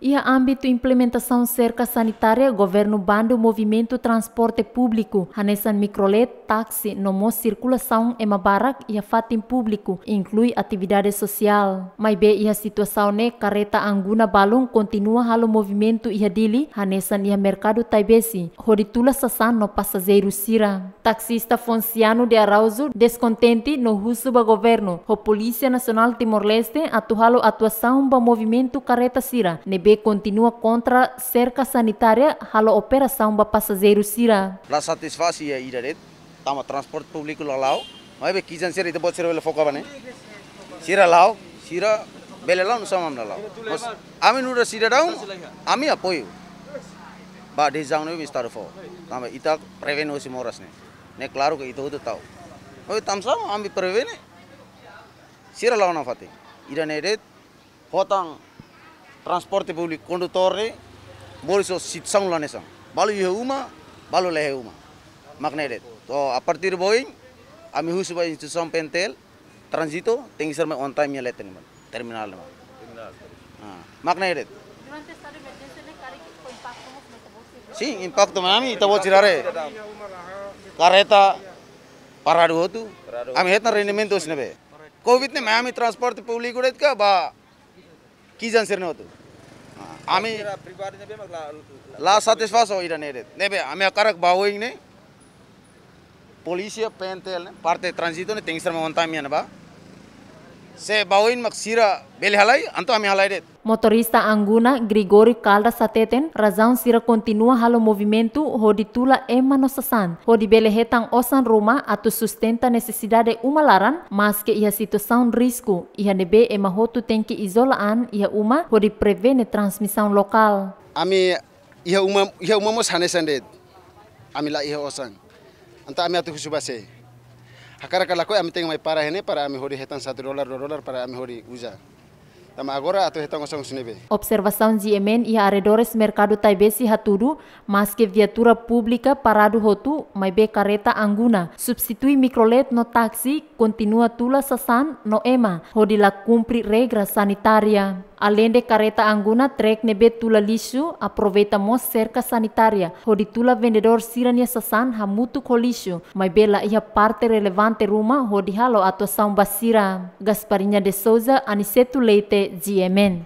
Ia âmbito implementação cerca sanitária, governo bando movimento transporte público, hanesan microlet, táxi, nomo circulação e mabarak ia fatim público, inclui atividade social. mas e ia situação ne carreta anguna balon continua halo movimento ia dili, e ia mercado taibesi, roditula sasan no passageiro sira. Taxista Fonciano de Arauzo, descontente no russo do governo, o Polícia Nacional Timor-Leste atuhalo atuação ba movimento carreta sira, nebe PCB continua kontra serka sanitaria halo opera para passageiros sira. La satisfação é e ir tama transport público lá lá, mas be kisan sira ite botsira bela foca bane. Sira lau, sira bela lau não samam lá. Mas ami nura sira down, ami apoio. Ba desão não estar fo. Tama ita prevenu si moras ne. Ne claro ke ito do tau. Oi tamsa ami prevene. Sira lau na fate. Ira ne ret hotang transporte publik kondutore bol so sitsang lane sang balu ye uma balu lehe uma makna det to a partir boy ami husu boy institution pentel transito tengi sar me on time ya leten man terminal ma ha makna det Sim, impacto mami, ito bo sirare. Kareta, parado ho tu. Ami hetna rendimento usne be. Covid ne mami transport publik udet ka ba কি জানছেন হতো আমি লাস্ট সাতিসফাস হই রে নেবে আমি কারক বাউই নে পুলিশ পেন তেল পারতে ট্রানজিট নে টেংসার মমতা মিয়ান বা Se bawain maksira beli halai, anto ami halai det. Motorista angguna Grigori Kalda Sateten razaun sira kontinua halo movimentu ho ditula ema no sasan. di bele hetang osan rumah atau sustenta necessidade uma laran, maske ia situ situação risco. Ia nebe ema hotu tenki izolaan ia uma ho di prevene transmisaun lokal. Ami ia uma ia uma mos hanesan det. Ami la ia osan. Anta ami atu kusubase hakara kala ko ami tenga mai para hene para ami hori hetan satu dolar dua dolar para ami hori uja Tama agora ato retão sinebe. Observação de emen e arredores mercado taibesi hatudu, maske viatura pública paradu hotu, be careta anguna. Substitui mikrolet no taksi, kontinua tula sasan no ema. Hodila kumpri regra sanitaria. Alende de careta anguna, trek nebe tula lisu aproveita mos cerca sanitaria, Hodi tula vendedor sirania sasan hamutu kolisu mai be la ia parte relevante ruma hodi halo ato saun basira. Gasparinya de Souza, anisetu Leite, 字的面。